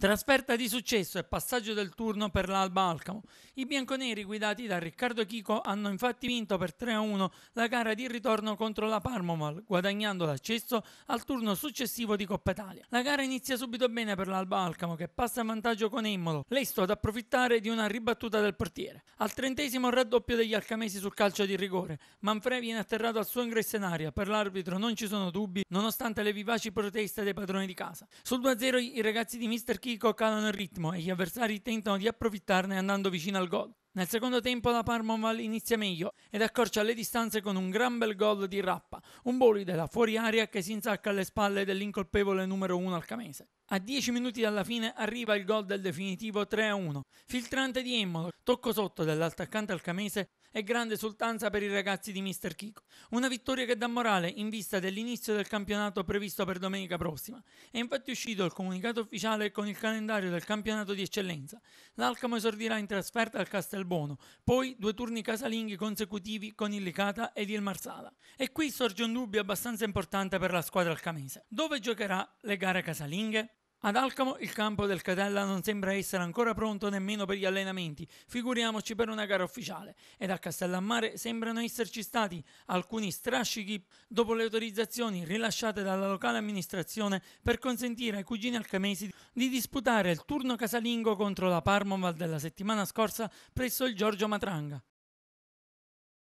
Trasferta di successo e passaggio del turno per l'Alba Alcamo. I bianconeri guidati da Riccardo Chico hanno infatti vinto per 3-1 la gara di ritorno contro la Parmomal, guadagnando l'accesso al turno successivo di Coppa Italia. La gara inizia subito bene per l'Alba Alcamo che passa a vantaggio con Emmolo, lesto ad approfittare di una ribattuta del portiere. Al trentesimo raddoppio degli alcamesi sul calcio di rigore, Manfre viene atterrato al suo ingresso in aria, per l'arbitro non ci sono dubbi nonostante le vivaci proteste dei padroni di casa. Sul 2-0 i ragazzi di Mr. Chico Chico calano il ritmo e gli avversari tentano di approfittarne andando vicino al gol. Nel secondo tempo la Parmonval inizia meglio ed accorcia le distanze con un gran bel gol di Rappa, un bolide da fuori aria che si insacca alle spalle dell'incolpevole numero 1 alcamese. A 10 minuti dalla fine arriva il gol del definitivo 3-1. Filtrante di Emmolo, tocco sotto dell'attaccante alcamese e grande esultanza per i ragazzi di Mr. Kiko. Una vittoria che dà morale in vista dell'inizio del campionato previsto per domenica prossima. È infatti uscito il comunicato ufficiale con il calendario del campionato di eccellenza. L'Alcamo esordirà in trasferta al Castelbono, poi due turni casalinghi consecutivi con il Licata ed il Marsala. E qui sorge un dubbio abbastanza importante per la squadra alcamese. Dove giocherà le gare casalinghe? Ad Alcamo il campo del Catella non sembra essere ancora pronto nemmeno per gli allenamenti, figuriamoci per una gara ufficiale, ed a Castellammare sembrano esserci stati alcuni strascichi dopo le autorizzazioni rilasciate dalla locale amministrazione per consentire ai cugini alcamesi di disputare il turno casalingo contro la Parmoval della settimana scorsa presso il Giorgio Matranga.